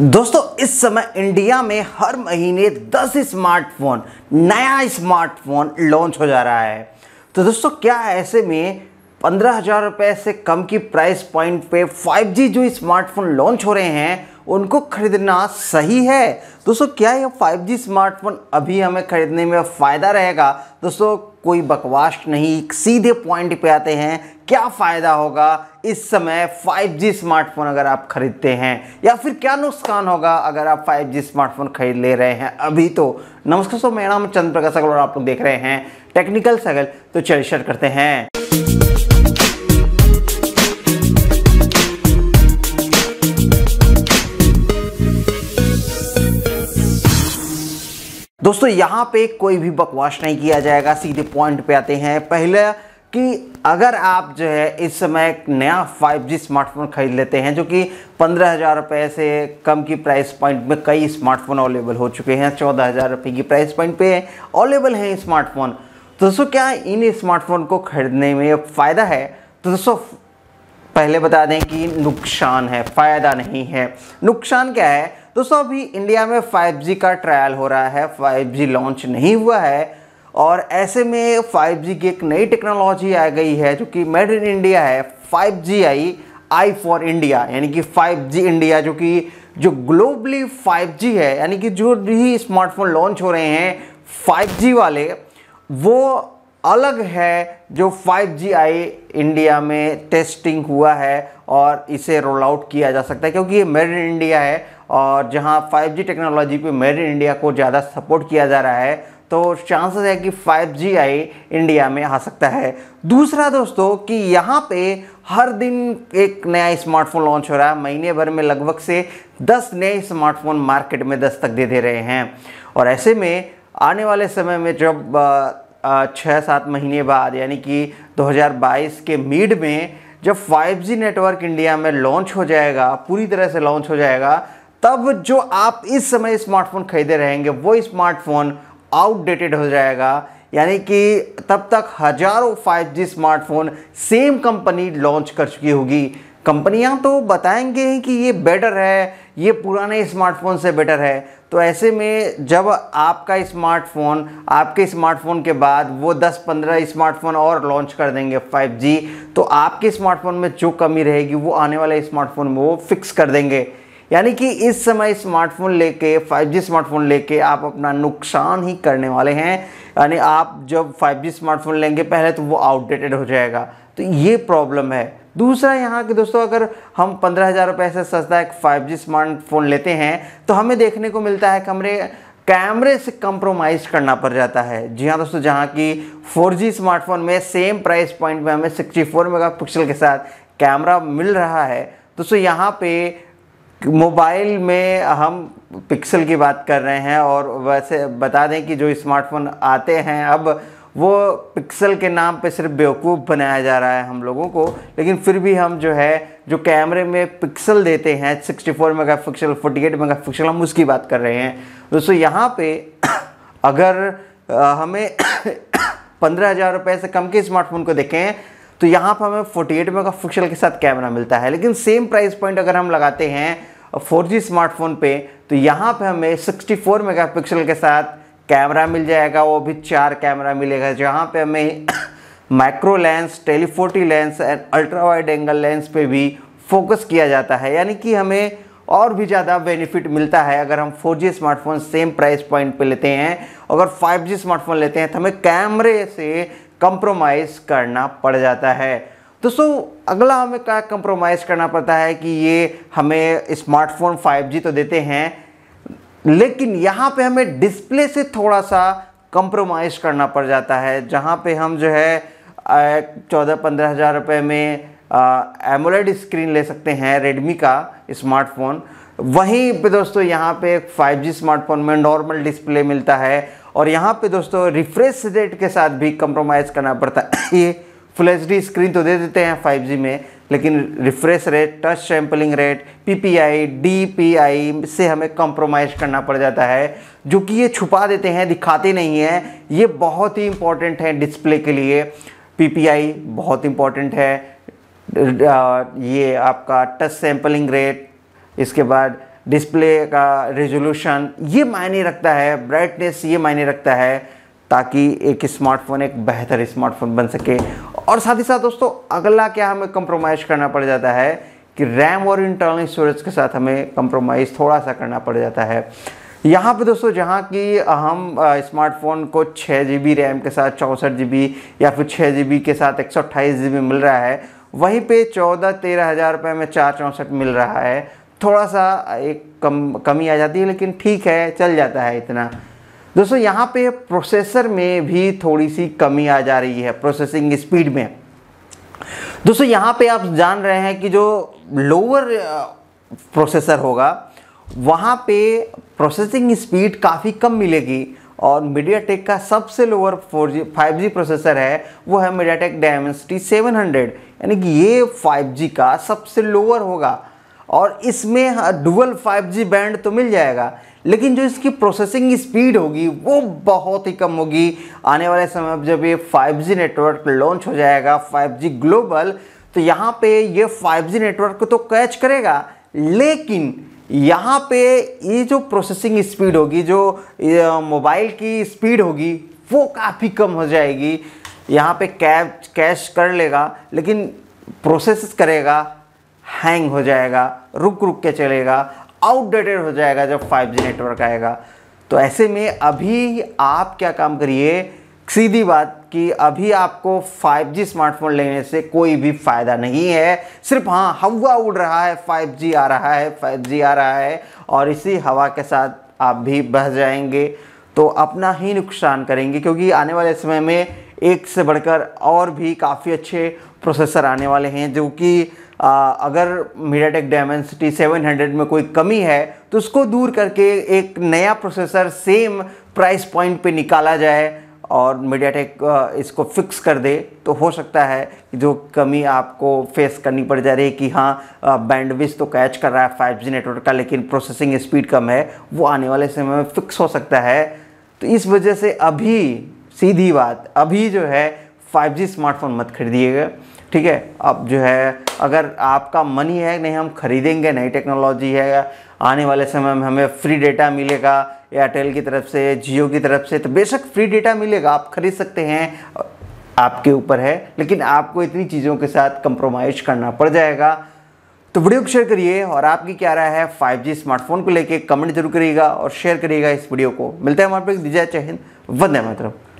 दोस्तों इस समय इंडिया में हर महीने 10 स्मार्टफोन नया स्मार्टफोन लॉन्च हो जा रहा है तो दोस्तों क्या ऐसे में पंद्रह हज़ार रुपए से कम की प्राइस पॉइंट पे 5G जो स्मार्टफोन लॉन्च हो रहे हैं उनको खरीदना सही है दोस्तों क्या यह 5G स्मार्टफोन अभी हमें खरीदने में फ़ायदा रहेगा दोस्तों कोई बकवास नहीं सीधे पॉइंट पे आते हैं क्या फ़ायदा होगा इस समय 5G स्मार्टफोन अगर आप खरीदते हैं या फिर क्या नुकसान होगा अगर आप 5G स्मार्टफोन खरीद ले रहे हैं अभी तो नमस्कार सो मेरा नाम चंद्र प्रकाश और आप लोग देख रहे हैं टेक्निकल सगल तो चलिए स्टार्ट करते हैं दोस्तों यहाँ पे कोई भी बकवास नहीं किया जाएगा सीधे पॉइंट पे आते हैं पहले कि अगर आप जो है इस समय एक नया 5G स्मार्टफोन खरीद लेते हैं जो कि पंद्रह हज़ार रुपये से कम की प्राइस पॉइंट में कई स्मार्टफोन अवेलेबल हो चुके हैं चौदह हज़ार रुपये की प्राइस पॉइंट पे अवेलेबल हैं स्मार्टफोन तो दोस्तों क्या इन स्मार्टफोन को खरीदने में फ़ायदा है तो दोस्तों पहले बता दें कि नुकसान है फ़ायदा नहीं है नुकसान क्या है दोस्तों अभी इंडिया में 5G का ट्रायल हो रहा है 5G लॉन्च नहीं हुआ है और ऐसे में 5G की एक नई टेक्नोलॉजी आ गई है जो कि मेड इन इंडिया है 5G I I for India यानी कि 5G इंडिया जो कि जो ग्लोबली 5G है यानी कि जो भी स्मार्टफोन लॉन्च हो रहे हैं 5G वाले वो अलग है जो 5G आई इंडिया में टेस्टिंग हुआ है और इसे रोल आउट किया जा सकता है क्योंकि ये मेड इन इंडिया है और जहां 5G टेक्नोलॉजी पे मेड इन इंडिया को ज़्यादा सपोर्ट किया जा रहा है तो चांसेस है कि 5G आई इंडिया में आ सकता है दूसरा दोस्तों कि यहाँ पे हर दिन एक नया स्मार्टफोन लॉन्च हो रहा है महीने भर में लगभग से 10 नए स्मार्टफोन मार्केट में दस्तक दे दे रहे हैं और ऐसे में आने वाले समय में जब छः सात महीने बाद यानी कि 2022 के मिड में जब 5G नेटवर्क इंडिया में लॉन्च हो जाएगा पूरी तरह से लॉन्च हो जाएगा तब जो आप इस समय स्मार्टफोन खरीदे रहेंगे वो स्मार्टफोन आउटडेटेड हो जाएगा यानी कि तब तक हजारों 5G smartphone same company launch कर चुकी होगी कंपनियां तो बताएंगे कि ये बेटर है ये पुराने स्मार्टफोन से बेटर है तो ऐसे में जब आपका स्मार्टफोन आपके स्मार्टफोन के बाद वो 10-15 स्मार्टफोन और लॉन्च कर देंगे 5G तो आपके स्मार्टफोन में जो कमी रहेगी वो आने वाले स्मार्टफोन में वो फिक्स कर देंगे यानी कि इस समय स्मार्टफोन लेके 5G स्मार्टफोन लेके आप अपना नुकसान ही करने वाले हैं यानी आप जब 5G स्मार्टफोन लेंगे पहले तो वो आउटडेटेड हो जाएगा तो ये प्रॉब्लम है दूसरा यहाँ के दोस्तों अगर हम पंद्रह हज़ार रुपये से सस्ता एक 5G स्मार्टफोन लेते हैं तो हमें देखने को मिलता है कमरे कैमरे से कंप्रोमाइज़ करना पड़ जाता है जी हाँ दोस्तों जहाँ की 4G स्मार्टफोन में सेम प्राइस पॉइंट में हमें 64 मेगापिक्सल के साथ कैमरा मिल रहा है दोस्तों यहाँ पे मोबाइल में हम पिक्सल की बात कर रहे हैं और वैसे बता दें कि जो स्मार्टफोन आते हैं अब वो पिक्सल के नाम पे सिर्फ बेवकूफ़ बनाया जा रहा है हम लोगों को लेकिन फिर भी हम जो है जो कैमरे में पिक्सल देते हैं 64 एट मेगा पिक्सल हम उसकी बात कर रहे हैं दोस्तों यहाँ पे अगर हमें पंद्रह हज़ार रुपये से कम के स्मार्टफोन को देखें तो यहाँ पर हमें 48 पिक्सल के साथ कैमरा मिलता है लेकिन सेम प्राइस पॉइंट अगर हम लगाते हैं और फोर स्मार्टफोन पे तो यहाँ पे हमें 64 मेगापिक्सल के साथ कैमरा मिल जाएगा वो भी चार कैमरा मिलेगा जहाँ पे हमें micro lens telephoto lens and ultra wide angle lens पे भी फोकस किया जाता है यानी कि हमें और भी ज़्यादा बेनिफिट मिलता है अगर हम 4G smartphone same price point पे लेते हैं अगर 5G स्मार्टफोन लेते हैं तो हमें कैमरे से कंप्रोमाइज़ करना पड़ जाता है दोस्तों अगला हमें क्या कंप्रोमाइज़ करना पड़ता है कि ये हमें स्मार्टफोन 5G तो देते हैं लेकिन यहाँ पे हमें डिस्प्ले से थोड़ा सा कंप्रोमाइज़ करना पड़ जाता है जहाँ पे हम जो है चौदह पंद्रह हज़ार रुपये में एमोलेड स्क्रीन ले सकते हैं रेडमी का स्मार्टफोन वहीं पे दोस्तों यहाँ पे 5G स्मार्टफोन में नॉर्मल डिस्प्ले मिलता है और यहाँ पे दोस्तों रिफ्रेश रेट के साथ भी कंप्रोमाइज़ करना पड़ता है ये फुल एच स्क्रीन तो दे देते हैं 5G में लेकिन refresh rate touch sampling rate PPI DPI से हमें कॉम्प्रोमाइज़ करना पड़ जाता है जो कि ये छुपा देते हैं दिखाते नहीं हैं ये बहुत ही इंपॉर्टेंट है डिस्प्ले के लिए पीपीआई बहुत इम्पॉर्टेंट है ये आपका टच सैम्पलिंग रेट इसके बाद डिस्प्ले का रेजोल्यूशन ये मायने रखता है ब्राइटनेस ये मायने रखता है ताकि एक स्मार्टफोन एक बेहतर स्मार्टफोन बन सके और साथ ही साथ दोस्तों अगला क्या हमें कंप्रोमाइज़ करना पड़ जाता है कि रैम और इंटरनल स्टोरेज के साथ हमें कंप्रोमाइज़ थोड़ा सा करना पड़ जाता है यहाँ पे दोस्तों जहाँ की हम स्मार्टफोन को छः जी रैम के साथ चौंसठ जी या फिर छः जी के साथ एक सौ मिल रहा है वहीं पे चौदह तेरह हज़ार रुपये में चार चौंसठ मिल रहा है थोड़ा सा एक कम कमी आ जाती है लेकिन ठीक है चल जाता है इतना दोस्तों यहाँ पे प्रोसेसर में भी थोड़ी सी कमी आ जा रही है प्रोसेसिंग स्पीड में दोस्तों यहाँ पे आप जान रहे हैं कि जो लोअर प्रोसेसर होगा वहाँ पे प्रोसेसिंग स्पीड काफ़ी कम मिलेगी और मीडिया टेक का सबसे lower four G five G processor है वो है MediaTek Dimensity seven hundred यानी कि ये फाइव जी का सबसे लोअर होगा और इसमें डुअल 5G बैंड तो मिल जाएगा लेकिन जो इसकी प्रोसेसिंग स्पीड होगी वो बहुत ही कम होगी आने वाले समय में जब ये 5G नेटवर्क लॉन्च हो जाएगा 5G ग्लोबल तो यहाँ पे ये 5G नेटवर्क को तो कैच करेगा लेकिन यहाँ पे ये जो प्रोसेसिंग स्पीड होगी जो मोबाइल की स्पीड होगी वो काफ़ी कम हो जाएगी यहाँ पे कैच कैश कर लेगा लेकिन प्रोसेस करेगा हैंग हो जाएगा रुक रुक के चलेगा आउटडेटेड हो जाएगा जब 5G नेटवर्क आएगा तो ऐसे में अभी आप क्या काम करिए सीधी बात कि अभी आपको 5G स्मार्टफोन लेने से कोई भी फ़ायदा नहीं है सिर्फ हाँ हवा उड़ रहा है 5G आ रहा है 5G आ रहा है और इसी हवा के साथ आप भी बह जाएंगे तो अपना ही नुकसान करेंगे क्योंकि आने वाले समय में एक से बढ़कर और भी काफ़ी अच्छे प्रोसेसर आने वाले हैं जो कि अगर मीडियाटेक डायमेंसिटी में कोई कमी है तो उसको दूर करके एक नया प्रोसेसर सेम प्राइस पॉइंट पे निकाला जाए और मीडियाटेक इसको फिक्स कर दे तो हो सकता है जो कमी आपको फेस करनी पड़ जा रही है कि हाँ बैंडविज तो कैच कर रहा है 5G नेटवर्क का लेकिन प्रोसेसिंग स्पीड कम है वो आने वाले समय में फिक्स हो सकता है तो इस वजह से अभी सीधी बात अभी जो है 5G स्मार्टफोन मत खरीदिएगा ठीक है अब जो है अगर आपका मन ही है नहीं हम खरीदेंगे नई टेक्नोलॉजी है आने वाले समय में हमें फ्री डेटा मिलेगा एयरटेल की तरफ से जियो की तरफ से तो बेशक फ्री डेटा मिलेगा आप खरीद सकते हैं आपके ऊपर है लेकिन आपको इतनी चीज़ों के साथ कंप्रोमाइज करना पड़ जाएगा तो वीडियो को शेयर करिए और आपकी क्या राय है 5G स्मार्टफोन को लेके कमेंट जरूर करिएगा और शेयर करिएगा इस वीडियो को मिलते हैं हमारे पे चहन जय वंदे मातरम